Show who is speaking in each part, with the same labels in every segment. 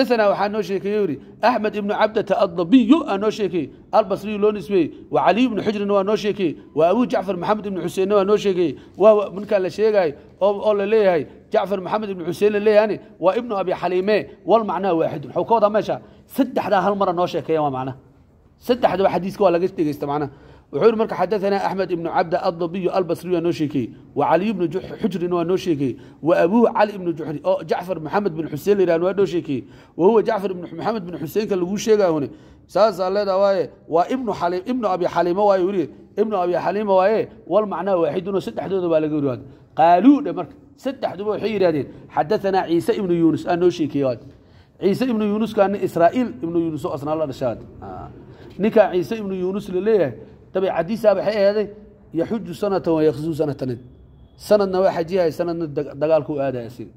Speaker 1: xadaanaa waxaa noo sheekeeyo أحمد axmed ibnu cabdata addabiyu aa noo sheekeeyey albasriyu loo nisbeeyey wa caliyu ibnu xujrinna waa noo sheekeeyey wa abu jacfar maxamed ibnu xuseenna waa noo sheekeeyey wa markaa la sheegaayo oo la leeyahay jacfar maxamed ibnu xuseen la leeyahani waa ibnu abi xaliime wal macnaha waaxidu muxuu ka wadaa meesha saddexdaa hal noo sheekeeya waa macnaha saddexdaba xadiiska waa laga wuxuu marka xadaanaa axmed ibnu cabda addabiyu albasri noo sheekeeyey wa caliy bnu xujrin waa noo sheekeeyey wa abuhu cali ibnu juxri oo jacfar maxamed bin xuseen la yihahn waa noo sheekeeyey wa huwa jacfar ibnu maxamed bin xuseenka laguu sheegaahune saasaa leedaha waaye waa ibnu xaliim ibnu abi xaliima waaye weligeed ibnu abi xaliima waaye wal macnaa saddexdooda baa laga wariwaad qaaluu dhe marka saddexduba waxay yidhahdeen xadaanaa ciise ibnu yuunus aa noo sheekeeye ciise ibnu yuunus israa'iil ibnu yuunus oo asnaa la dhashaad ninkaa ciise ibnu yuunus la leeyahay cadiisaa maxay eeday yaxuju sanatan wa yakzuu sanatanayd sanadna waa xajiyay sanadna dagaalkau aadaya sida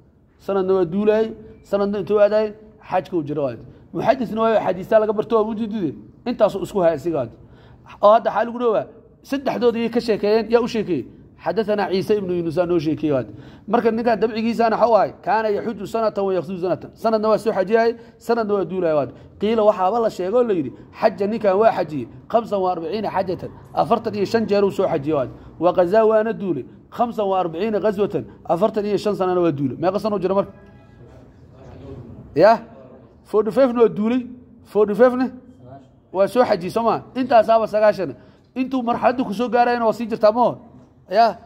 Speaker 1: sanadna waa duulaayey sanadna intuu aadaayey xajkau jira jira muxadisna waayo xadiistaa laga barto ujudude intaasu isku haya sigaad oo hadda xaa lagu dhowaa saddexdood iyay ka sheekeeyeen yaa u sheekeeyey xadaanaa ciise ibnu yunusaa noo sheekeey marka ninkaan dabcigiisaana xau ahay kaana yaxuju sanatan wayaqsudu sanatan sanadna waa soo xajiyay sanadna waa duulaya qiila waxaaba la sheegoo layidhi xaja ninkan waa xajiyey hamsan wa arbaciina xajatan afartan iyo shan jeeruu soo xajiye waqazaa waana duulay hamsan wa arbaciina gaswatan afartan iyo shan sanana waa duulay meeqa sanuu jira marka ya forty fivena waa duulay forty fivena waa soo xajiyey soomaa intaasaaba sagaashan ya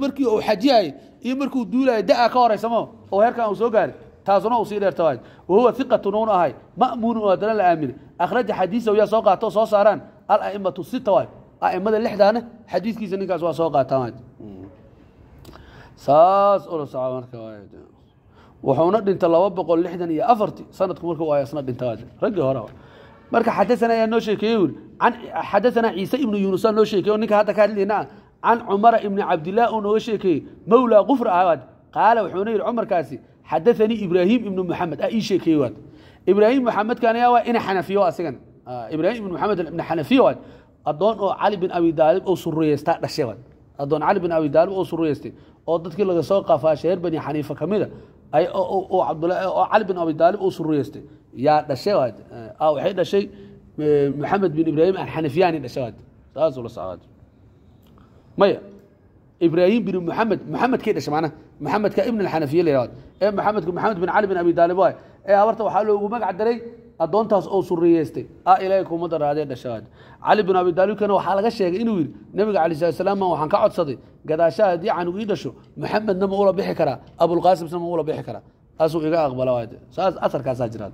Speaker 1: markii u xajiyaay iyo markuu duulaay da ka horeysamo oo heerkan uu soo gaari taasuna uu sii dheerta wahuwa iqatun un ahay ma'muunu oo haddana la aaminay akhraja xadiisa yaa soo qaato soo saaraan ala'imatu sita waay a'imada lixdaana xadiiskiisa ninkaas waa soo qaataan saas ulasaca marka wuxuuna dhinta laba boqol lixdan iyo afarti sanadku markuu ahay isna dhinta raggii hore marka xadaana ayaa noo sheekeeye wuri xadaana ciise ibnu yunusaa noo sheekeye ninka hadda ka hadlayna ah can cumara ibni cabdilah uu nooga sheekeeyey mawlaa qufr ahaad qaala wuxuuna yidhi cumarkaasi xadaanii ibraahim ibnu maxamed ii sheekeeye waad ibraahim maxamedkaana waa ina xanafiyo asigan ibraahim ibnu maxamed ibn xanafiya waad addoon oo cali bin abi daalib oo suruyeystaa dhashay waad addoon cali bin abi daalib oo suruyeystay oo dadkii laga soo qafaasha reer bani xaniifa ka mida oo cali bin abi daalib oo suruyeystay yaa dhashay waad waxay dhashay maxamed bin ibraahim aan dhashay waad saasula socdaad maya ibrahim bin muxamed muxamedkay dhashay macnaha muxamedka ibn alxanafiye la yihahdo ee muxamedku maxamed bin cali bin abi daalib waay ee habarta waxaa loogu magac daray addoontaas oo suriyeystay a ilaahay kuma daraadee dhashaad cali bin abi daalibkana waxaa laga sheegay inuu yidhi nebiga calai salat salaam waxaan ka codsaday gadaasha haddii canug ii dhasho maxamedna ma ula bixi karaa abulqaasimsna ma ula bixi karaa taasuu iga aqbala saas asarkaasaa jiraad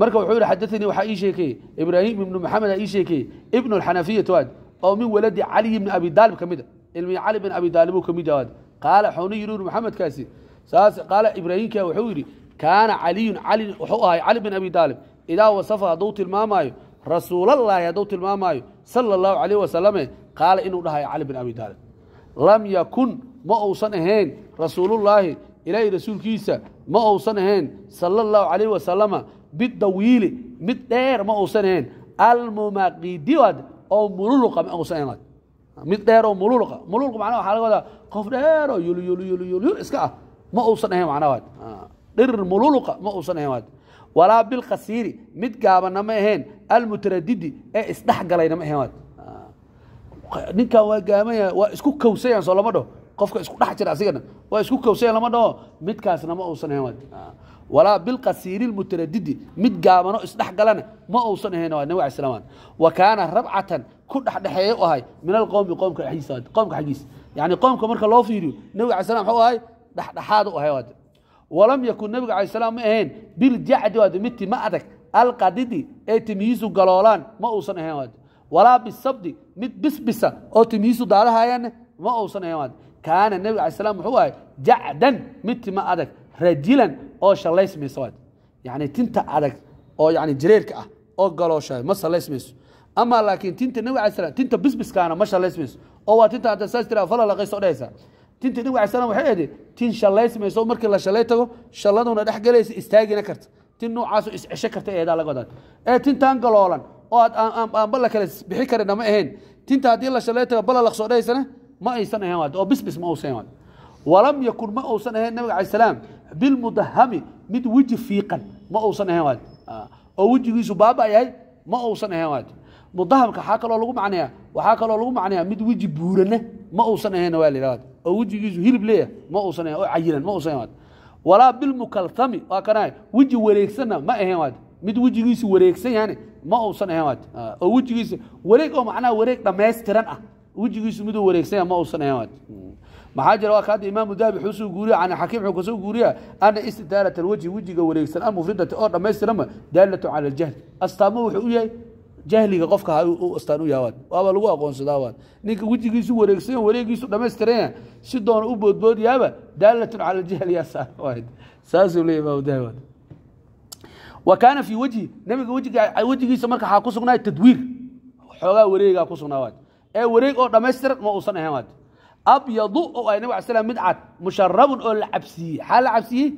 Speaker 1: marka wuxuu yidhi xadaanii waxaa ii sheekeeye ibraahim ibnu maxamed aa ii sheekeeye ibnu alxanafiyat waad oo min waladi cali ibni abi daalib ka mid a ah ilmi cali bin abi daalibuu ka mid ahaad qaala waxuuna yidhi ur maxamedkaasi saas qaala ibraahiimka wuxuu yidhi kaana caliyun cali wuxuu ahay cali bin abi daalib idaa wasafa hadduu tilmaamaayo rasuulallaahi hadduu tilmaamaayo sala allahu calayh wasalame qaala inuu dhahayo cali bin abi daalib lam yakun ma uusan ahayn rasuulullaahi ilaahi rasuulkiisa ma uusan ahayn sala allahu calayh wasalama bidawiili mid dheer ma uusan ahayn almumaqidiwad oo mululuqa ma uusan ahayn mid dheer oo mululuqa mululuq macnaha waxaa laga wadaa qof dheer yulyulyulyulyul iska ah ma uusan ahayn macnaha waad ah. dhirir mululuqa ma uusan ahayn waad walaa bilqasiiri mid gaabana ma ahayn almutaradidi ee isdhex galayna ma ahayn waad ah. ninkan waa gaaban waa isku kowsayaan soo lama dhaho qofka isku dhex jira asigana waa isku kowsayan lama dhaho midkaasna ma uusan ahayn waad ah. walaa bilqasiiri lmutaradidi mid gaabano isdhex galana ma uusan ahayn waad nabi alay slam wa kaana rabcatan ku dhexdhexeeya u ahay min alqowmi qomka dhediisa qomka xaggiisa yani qoomka marka loo fiiriyo nebiga ala slam mxuu ahay dhexdhexaad u ahay waade walam yakun nebiga ala slam ma ahayn biljacdi waade midti ma adag alqadidi ee timihiisu galoolaan ma uusan ahayn waade walaa bisabdi mid bisbisa oo timihiisu daadahayaan ma uusan ahayn waade kaana nebiga ala slam muxuu ahay jacdan midti ma adag rajilan oo shalaysmaysa waade yani tinta adag oo yani jareerka ah oo galooshahay ma salaysmayso amaa laakiin tinta nabig alay slam tinta bisbiskaana ma shalaysmayso oo waa tinta hadda saas tira fala laqayso odhahaysaa tinta nabig alay slam waxay ahayd tin shalaysmayso markii la shalay tago shaladuna dhex galaysa istaagina karta tin noocaasu iscesho karta eedaa laga wadaad ee tintan galoolan oo aad aanba la kale bixi karina ma ahayn tinta haddii la shalay tago bala laqso odhahaysanah ma aysan ahayn oo bisbis ma uusan ahayn walam yakun ma uusan ahayn nabiga alay salaam bilmudahami mid weji fiiqan ma uusan ahayn ah, oo wejigiisu baaba yahay ma uusan ahayn mudahamka waxaa kaloo lagu macneeyaa waxaa kaloo lagu macneeyaa mid weji buurana ma uusan ahayn waa lahahd oo wejigiisu hilib leeyah ma uusan ahayn oo cayinan ma uusan ahayn walaa bilmukaltami waa kana weji wareegsanna ma ahayn waad mid wejigiisu wareegsan yahane ma uusan ahayn waad oo wejigiisa wareeg oo macnaha wareeg dhammaystiran ah wejigiisu miduu wareegsan ma uusan ahayn waad hmm. maxaa jira waa ka imaamu dahabi wuxuu soo guuriya can xakiim wuxuu kasoo guuriya ana istidaalat alwajhi wejiga wareegsan almufridati oo dhammaystiranba daalatu cala aljahl astaamo wuxuu u yahay jahliga qofka ha u astaan u yaawaan waaba lagu aqoonsadaawan ninka wejigiisu wareegsayo wareegiisu dhammaystiranya si doona u boodboodyaaba daalatun cala jahli yasaad wa kaana fii wejhi nebiga wejigiisa marka waxaa ku sugnaay tadwiir xoogaa wareegaa ku sugnaa ee wareeg oo dhammaystiran ma uusan ahayn waad abyadu oo ay nabig al slam mid cad musharabun oo la cabsiiyey xaa la cabsiiyey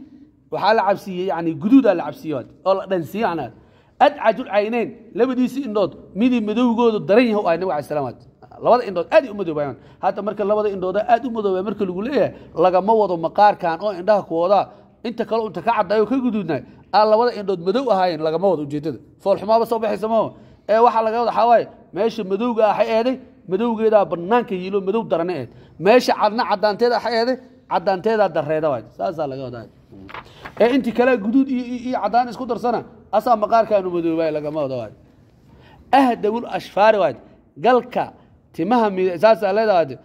Speaker 1: waxaa la cabsiiyey yani guduudaa la cabsiiyey waad oo la dhansiiye macnaad adcaju caynayn labadiisi indhood midii madowgooda daran yah ay nabig ala labada indhood aad u madooba hata marka labada indhooda aad u madooba marka lagu leeyahay lagama wado maqaarkan oo indhaha kuwada inta kaleo inta ka cadaayo ka guduudna aan labada indhood madow ahaayeen lagama wado ujeedada foolxumaaba soo baxaysa mao ee waxaa laga wada xawaaye meesha madowga ahay eeday madowgeedaa banaanka yiilo madow darane eed meesha cadna cadaanteeda ahay eeday cadaanteedaa dareeda waay saasaa laga wadaa ee inti kale guduud iyo cadaan isku darsana asaa maqaarkaanu madooba lagama wada waay ahdawul ashfaari waay galka timaha saasaa leedahay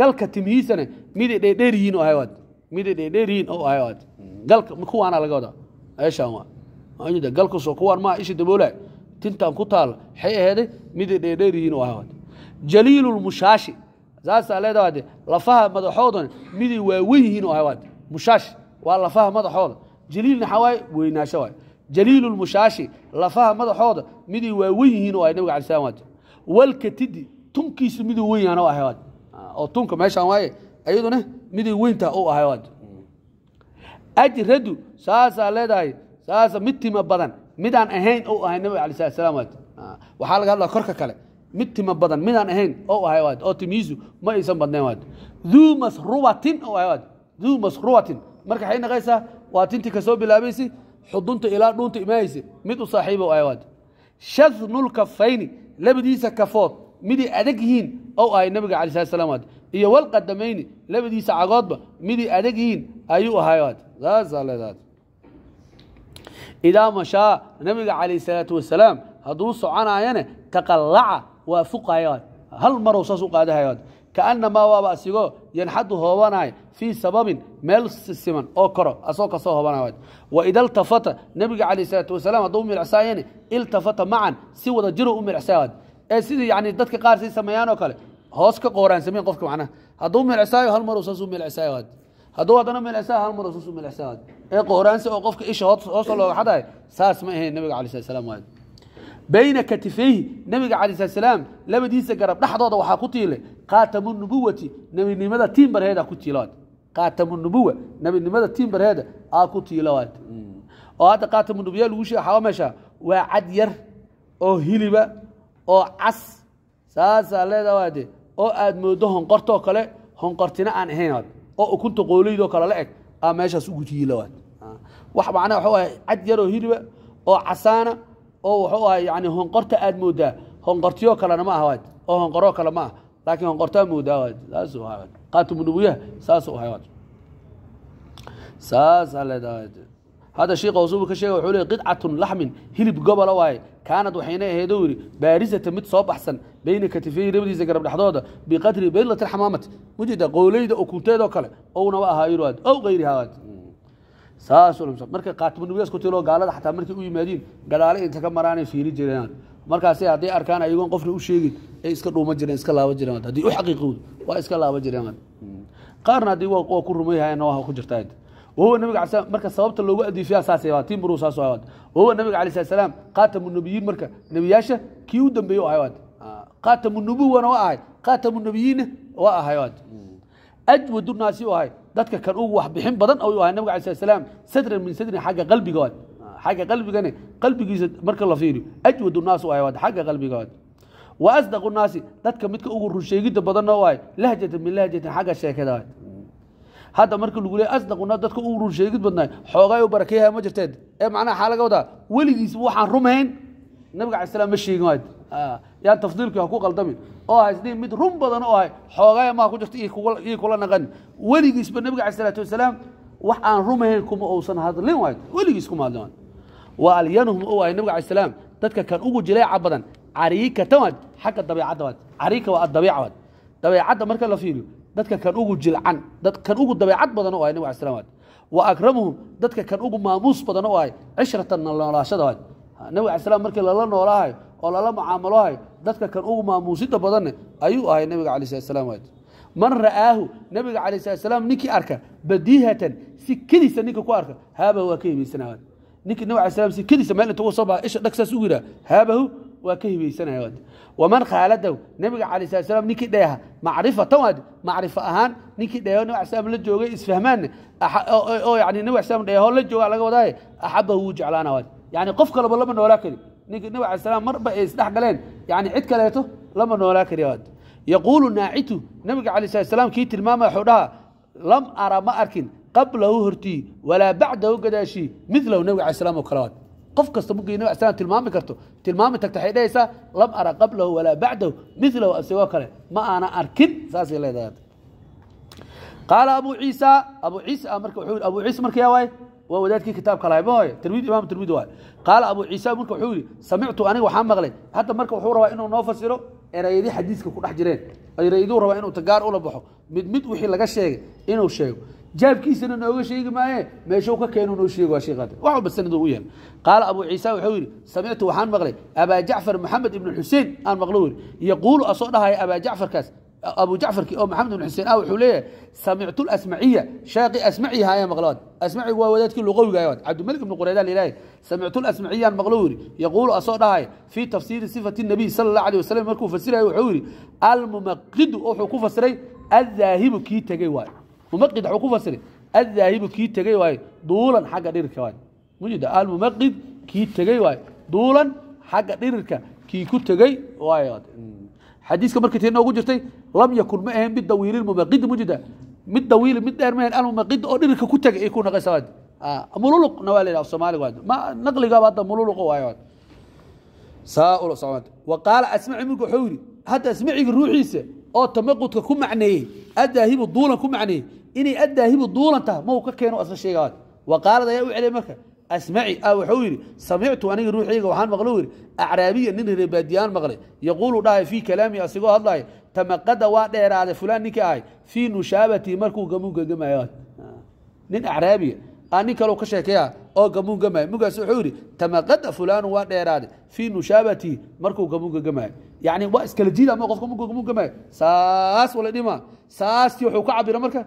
Speaker 1: galka timhiisana miday dheerdheer yihiin ahay waad miday dheerdheer yihiin oo ahay waad galka kuwaana laga wadaa meeshaan waa ayda galkusoo kuwaan maa isha daboolay tintaan ku taal waxay aheeday miday dheerdheer yihiin oo ahay waad jaliilu lmushaashi saasaa leedaa de lafaha madaxoodan miday waawen yihiin oo ahayd mushaash waa lafaha madaxooda jaliilna xawaaye weynaasho waay jaliilu lmushaashi lafaha madaxooda miday waawen yihiin oo ahay nabiga alay slam waad walkatidi tunkiisu miduu weyn yahan oo ahay waad ah, oo tunka meeshaan waaye iyaduna miday weyntaha u ahay waad ajradu saasaa leedahay saasa mid tima badan midaan ahayn ou ahay nabiga alay slat slam waad ah, waxaa laga hadlaa korka kale mid tima badan midaan ahayn oo ahay oo timiisu ma aysan badnayn waad duu masruwatin oo ahay waad duu masruwatin marka waxay naqaysaa waa tintii ka soo xudunta ilaa dhuunta imaaysi mid u saaxiibo ahay waad shadnul kafayni labadiisa kafood midii adag yihiin oo ahay nabiga calay salatu salam waad iyo walqadamayni labadiisa cagoodba midii adag yihiin ayuu ahay waad saasaa idaa mashaa nabiga calayh salaatu wasalaam hadduu soconaayana taqallaca waa hal marow saas u qaadahay kaannamaa waaba asigoo yanxadu hoobanaay fii sababin meel siman oo koro asoo kasoo hoobanaay wa ida iltafata nebiga calayh salaatu wasalaam hadduu u milicsaayeeni iltafata macan si wada jiru u milicsaayaad ee sidii yacni dadka qaar say sameeyaanoo kale hoos ka qooraan sameyn qofka macnaha hadduu milicsaayo hal marow saas u milicsaayaad hadduu haddana milicsaa hal marow saas u milicsaayaad ee qooraansi oo qofka isha hoos looga xadahay saas ma ahayn nebiga calayh salaatu wasalaam waad bayna katifayhi nabiga cala slasalaam labadiisa garab dhexdooda waxaa ku tiile kaatamunubuwati nebinimada tiin barheeda ku tiilawaad kaatamunubuwa nebinimada tiin barheeda aa ku tiilawaad mm. oo hadda kaatamunubiya lagu sheeg xawa meeshaa waa cad yar oo hiliba oo cas saasaa leedawaade oo aad moodo honqortoo kale honqortina aan ahayn oo ukunta qooleydo kale la eg aa meeshaas ugu tiilawaad ah. wax macnaa waxa waay cad yaroo hiliba oo casaana oo wuxuu ahaa yani honqorta aada moodaa honqortiyoo kalena ma aha oo honqoroo kale ma ah laakiin honqortaa moodaa saasuu ahaa qaatumunubuyaha saasuu ahay saasaa leedahay hadda shiikha hoosubu ka sheega wuxuu leey qidcatun laxmin hilib gobola waaye kaanad waxayna aheedou yidhi baarisata mid soo baxsan beyna katifeyi labadiisa garab dhexdooda biqadri baylati alxamaamati ma jirta qoolayda ukunteedoo kale ownaba ahaa yidhi ow gayrihaa marka kaatimunabiyaas ku tilo gaalada xataa markay u yimaadiin gadaale inta ka maraanay fiiri jireen markaasi hadday arkaan ayagoon qofna u sheegin ay iska dhuuma jireen iska laaba jireen haddii u xaqiiqowd waa iska laaba jireen qaarna haddii waa ku rumayhayan waa ku jirta wahuwa nabiga sl marka sababta loogu adiifiya saasa timburu saas wahuwa nabiga alay slat salaam kaatamunabiyiin marka nebiyaasha kii u dambeeye u ahay kaatamunubuwana waa ahay kaatamunabiyiinna waa ahay ajwadu naasi u ahay dadka kan u waxbixin badan ayuu ahaa nabig alay slam sadran min sadrin agga qalbigood xagga qalbigane qalbigiisa marka la fiiriyo ajwad naasu ay xagga qalbigood wa asdaqu naasi dadka midka ugu runsheegidda badanna u lahjatan min lahjatin xagga sheekada hadda marka lagu leey asdaqu naas dadka ugu runsheegid badnaay xoogaay u barakeeyaha ma jirteed ee macnaha xaa laga wadaa weligiis waxaan rumayn nabiga alay slam ma sheegin waad yaan tafdiilkii ha ku qaldamin oo ha isdhihin mid run badan oo hay xoogaaya maha ku jirto ii kula naqanin weligiisba nebiga cala isalaatu wasalaam wax aan rumahayn kuma uusan hadlin waay weligiis kuma hadlin wa alyanhum ou ahay nebiga cala salaam dadka kan ugu jileeca badan cariikatan waad xagga dabeecadda waad cariika waa addabeeca waad dabeecadda marka la fiiriyo dadka kan ugu jilcan dad kan ugu dabeecad badan oo ahay nebiga cala salam waad wa akramuhum dadka kan ugu maamuus badan oo ahay cishratan noolaashada waad nebiga cala salam markii lala noolaahayo oo lala mucaamalohayo dadka kan ugu maamuusida badanne ayuu ahay nabiga ala slam man ra'aahu nabiga ala slam ninkii arka badihatan si kediisa ninka ku arka haabahu waa ka hibaysanaa ninkii nabig ala si kediisa meel intuu soo baha isha dhagsaas ugu yidhaha haabahu waa ka hibaysanaya waman khaaladahu nabiga ala slam ninkii dheeha macrifatan waad macrifo ahaan ninkii dheeho nabig slam la joogay isfahmaanna oo yani nabig slam dheeho la joogaa laga wadaaye axabahu wuu jeclaana waad yani qof kalaba lama noolaa kari ninkii nabig alay slam marba ay isdhex galeen yani cid kaleeto lama noolaa kariya yaquulu naacitu nabiga alay slat slam kii tilmaamaya wxuu dhahaa lam ara ma arkin qablahu hortii walaa bacdahu gadaashii milahu nabig alay slam oo kale waad qof kasta mugii nab slam tilmaami karto tilmaami tagta waxay dhehaysaa lam ara qablahu walaa bacdahu milahu asagoo kale ma aana arkin saasay leedahay qaala abu ciisa abu ciisa marka wuxuu abu ciisa markayaa waaye waa wadaadkii kitaabka lahay tirmid imam tirmid waay qaala abu ciisa marka wuxuu yihi samictu aniga waxaa maqlay hadda marka wuxuu rabaa inuu noo fasiro erayadi xadiiska ku dhex jireen erayaduu rabaa inuu tagaar ula baxo mid mid wixii laga sheegay inuu sheego jaabkiisana nooga sheegi maaye meeshuu ka keenu noo sheego waa wax walba sanaduu u yahay qaala abu ciisa wuxuu yidhi samictu waxaan maqlay abaa jacfar maxamed ibnu xuseen aan maqlo yiri yaquulu asoo dhahaya abaa jacfarkaas abu jacfarki oo oh, maxamed ibn xuseen ah wuxuu leeyahay samictu asmaciya sheekii asmaci haayaan maqlaad asmacigu waa wadaadkii luqawiga ahaad cabdimalik ibn qurayda lilahay samictu asmaciyaan maqlo yiri yaquulu asoo dhahay fii tafsiiri sifati nabiy sala allah alay wasalam markuu fasirayo wuxuu yidhi almumaqidu wuxuu ku fasiray adaahibu kii tegey waayo mumaqid wuxuu ku fasiray adaahibu kii tegey waayo duulan xagga dhirirka waayo mujida almumaqid kii tegey waayo duulan xagga dhirirka kii ku tegey waayo xadiiska markii tii noogu jirtay lam yakun ma ahan bidawiilimmumaqidi mujida mid dawiili mid dheer maahan almumaqid oo dhirirka ku tagay ku naqaysa waad mululuqna waa la yidhaha soomaali waad ma naqligaaba hadda mululuq waayo waad saa ula socmad wa qaala asmaci marka wuxuu yidhi hadda asmaciga ruuxiisa oo tamaqudka ku macneeyey addaahibu duulan ku macneeyey inay addaahibu duulan taha ma uu ka keeno asla sheega waad wa qaalad ayaa u celiyay marka asmaci a wuxuu yidhi samictu aniga ruuxayga waxaan maqlo yidhi acraabiya nin reebaadiyaan maqlay yaquulu dhahay fii kalaami asigoo hadlaya tamaqada waa dheeraaday fulaan ninka ahay fii nushaabatihi markuu gamuun gegamayo nin acraabiya a nin kaleu ka sheekeeya oo gamuun gamaayo mugaas wuxuu yidhi tamaqada fulaanu waa dheeraaday fii nushaabatihi markuu gamuun gagamaayo yacni waa iskala jiida ma qofka markuu gamuun gamaayo saas wala dhima saasti wuxuu ka cabira marka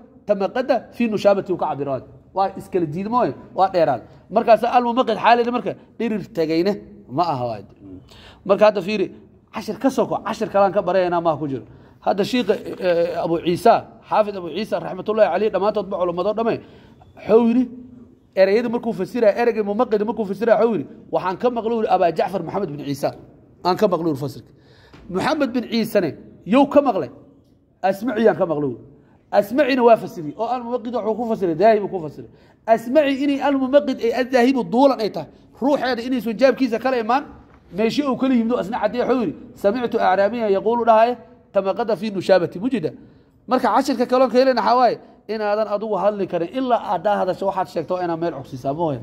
Speaker 1: waa iskala diidmooy waa dheeraan markaas almumaqid xaaleeda marka dhirir tegayne ma aha marka hadda fiiri cashir ka soko cashir kalaan ka barayaynaa maha ku jiro hadda shiika eh, abu ciisa xaafid abu ciisa raxmatullahi caleyh dhammaantoodba culamadoo dhame waxau yidhi ereyada markuu fasiraya ereygii mumaqida markuu fasiraya waxau yidhi waxaan ka maqlo yidhi abaa jacfar maxamed bin ciisa aan ka maqlo yidhi fasirka maxamed bin ciisane yow ka maqlay asmaciyaan ka maqlo yidhi asmacina waa fasiriyey oo almumaqida wuu ku fasiray daahibu ku fasiray asmaci inay almumaqid ay adaahibu duulan ay tahay ruuxeeda inaysun jaabkiisa kala imaan meeshe uu kala yimid isna caddeey wuxuu yidhi samictu acraabiyan yaquulu dhahaaye tamaqada fii nushaabati mujida marka cashirka kaloon ka helena waxaa waaye inaadan adugu hadli karin ilaa aadhaa hadasho waxaad sheegta waa inaa meel cogsiisaa mooya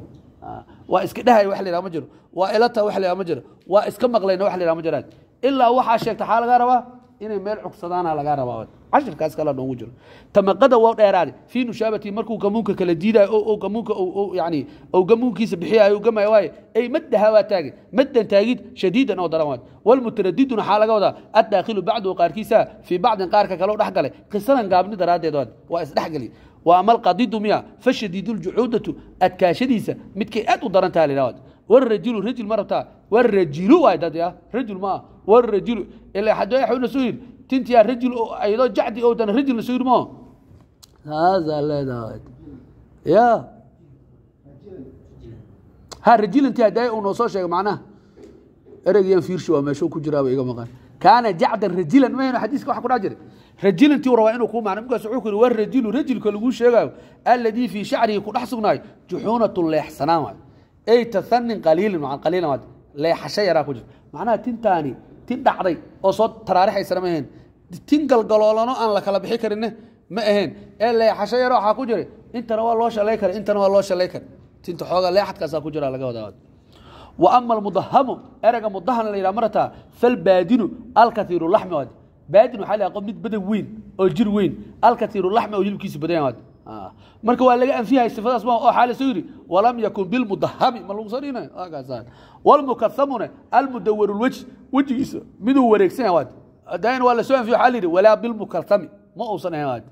Speaker 1: waa iska dhahaya wax la yidhaha ma jiro waa ilata wax la yidhaha ma jiro inay meel cogsadaana lagaa rabaa cashirkaas kala noogu jiro tamaqada waa dheeraade fii nushaabati markuu gamuunka kala diidayo oo gamuunka yani ou gamuunkiisa bixiyayo gamay waaye ay maddaha waa taage maddan taagid shadiidan oo daran waaye walmutaradidun waxaa laga wadaa addaakhilu bacduhu qaarkiisa fii bacdin qaarka kale u qisadan gaabni daraaddeed waad waa isdhexgeli wa ama alqadidu miya fashadiiduljucuudatu adkaashadiisa midkay aad u daran taha la yidhahd warajulu rajul ma rabtaa warajulu waay dad ya rajul ma ah warajulu ila xad waxau na soo yidhi tintiyaa rajul ayadoo jacdi oo dan rajul na soo yidhi moo saasaa leedahay ya ha rajilanti hadaaye uu noo soo sheega macnaha ereygan fiirshi waa meeshuu ku jiraaba iga maqan kaana jacdan rajilan mahayno xadiiska waxa ku dhax jiray rajilantii war waa inuu kuu macno markaas wuxuu ku yidhi warajilu rajilka laguu sheegaayo alladii fii shacrihi ku dhex sugnaayo juxuunatun leexsanaan waayo ay tahanin qaliilin macan qaliilan waa leexasho yaraa ku jirta macnaha tintaani ti dhacday oo soo taraarixaysana ma ahayn tin galgaloolano aan la kala bixi karinne ma ahayn ee leexasho yaro waxaa ku jira intana waa loo shalay kara intana waa loo shalay kara tinta xoogaa leexadkaasaa ku jira laga wadaa wa ama almudahamu ereyga mudahan la yidhaha marataa falbaadinu alkatiiru laxmi waad baadin waxaa la qof mid badan weyn oo jir weyn alkatiiru laxmi oo hilibkiisu badan waad Ah. marka waa laga anfiyahay sifadaas oo xaale soo yidhi walam yakun bilmudahami ma lagu sanina walmukasamune almudawaru lwejh wejigiisa miduu wareegsanaya daaina waa lasoo anfiyo waxa la yidhi walaa bilmukasami ma uusan ahayn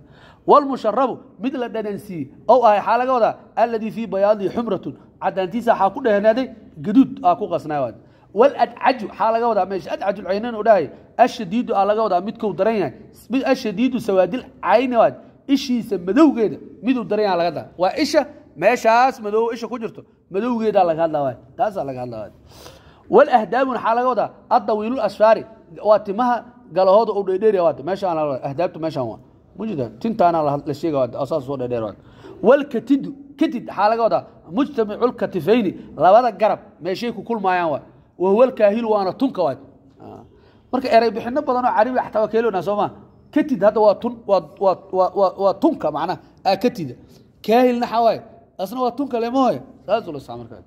Speaker 1: wlmusharabu mid la dhanansiiyey ou ahay xaa laga wadaa aladii fii bayaadii xumratun cadaantiisa waxaa ku dhehnaaday gaduud aa ku qasnaa wladcaju xaa laga wadaa meesha adcaju caynayn u dhahay ashadiidu aa laga wadaa midku daran yahay ashadiidu sawaadil cayni waad ishiisa madowgeeda miduu daraya laga da waa isha meeshaas madow isha ku jirto madowgeedaa laga hadla taasaa laga hadla wlahdaab maxaa laga wadaa adawiilu asfaari waa timaha galahooda u dhedheer meeshaahdaabtu meeshaan tintaana la sheegasaas soo dhedheer wlkatidu katid maxaa laga wadaa mujtamicu katifayni labada garab meeshay ku kulmaayaan waa wahuwa waana tunka marka eray bixino badanoo caribi xtabakelo sooma katid hadda waa tun waa tunka manaa katida kaahilna waxaa waaye asna waa tunka leemahoy saasuu la saa markaa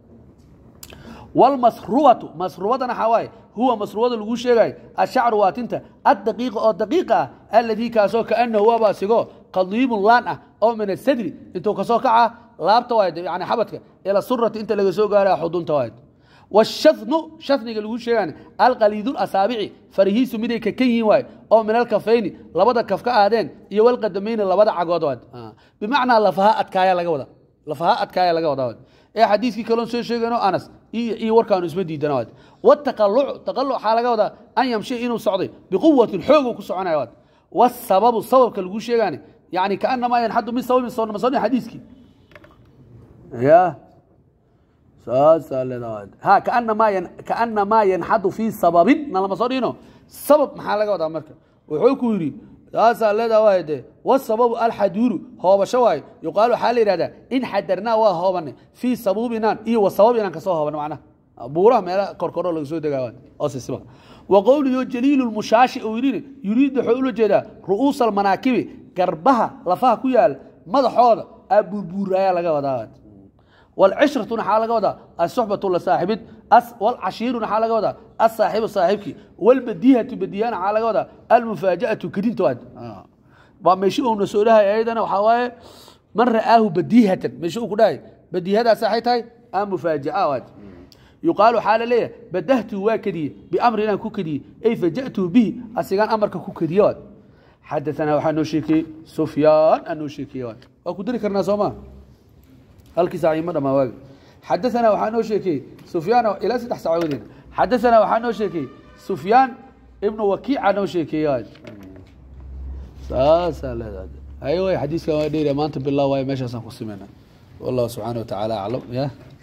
Speaker 1: wlmasrubatu masrubadan waxaa waaye huwa masrubada laguu sheegayo ashacru waa tinta addaqiiqa oo daqiiqa ah alladii kaasoo kaanahu waabaa sigo qadiibun laan ah oo min asadri intuu kasoo kaca laabta waayani xabadka ila surati inta laga soo gaara xudunta waayed wshatnu shatniga lagu sheegaan alqaliidulsaabici farihiisu miday kakan yihin waayo oo minalkafayni labada kaf ka aadeen iyo walqadamayni labada cagood bimacnaa lafaha adkaaya laga wada lafaha adkaaya laga wadaa ee xadiiskii kaloon soo sheegayno anas iyo warkaanu isma diidana wtaqaluc taqaluc waxaa laga wadaa an yamshi inuu socday biquwatin xooguu ku soconaya wsababu sababka lagu sheegaan yani kaanamaa yanxadu min sababin masoni xadiiskii saasaa leedahay ha kaana maa kaana maa yanxadu fii sababin na lama soo dhihino sabab maxaa laga wadaa marka wuxuu ku yidhi saasaa leedahay de wasababu alxaduuru hoobasho waayo yuqaal waxaa la yihahdaa in xadarnaa waa hoobanay fii sabuubinaan iyo wasababinaan kasoo hoobana macnaha buuraha meelaha korkoro laga soo degaa oosisiba wa qowliyo jaliilu mushaashi uu yidhine yuriid waxuu ula jeedaa ru'uusa almanaakibi garbaha lafaha ku yaala madaxooda aa laga wadaa والcشhرaةu xaa laga wadaa الصحبaة لsaaibid والcashiiru xaa laga wadaa الsaaxibu saaxibkii والbadihaةu badihana xaa laga wadaa almufaajaأaةu kadintoad baa meeshi uuna soo dhahay ayadana waxaa waaye man ra'aahu badihatan meeshi uu ku dhahay badiihadaas axay tahay a waad yuqaalu waxaa la leeyahay badahtuu waa kediye biamri inaan ku kediye ay faja'tuu bihi asigaan amarka ku kediye waad xadaanaa waxaa noo sheekeeyey sufyaan aa noo sheekeeye waad waa ku dari karnaa soo maa halkiis ayma dhamaa waag xadaanaa waxaa noo sheekeeyey sufyaan ilaa saddex saacadoodeen xadaanaa waxaa noo sheekeeyey sufyaan ibnu wakiica noo sheekeeye saasaa leedahay hay way xadiiskan waa dheer maanta bilaa waayo meeshaasaan ku simeyna wallahu subxaana watacaala aclam ya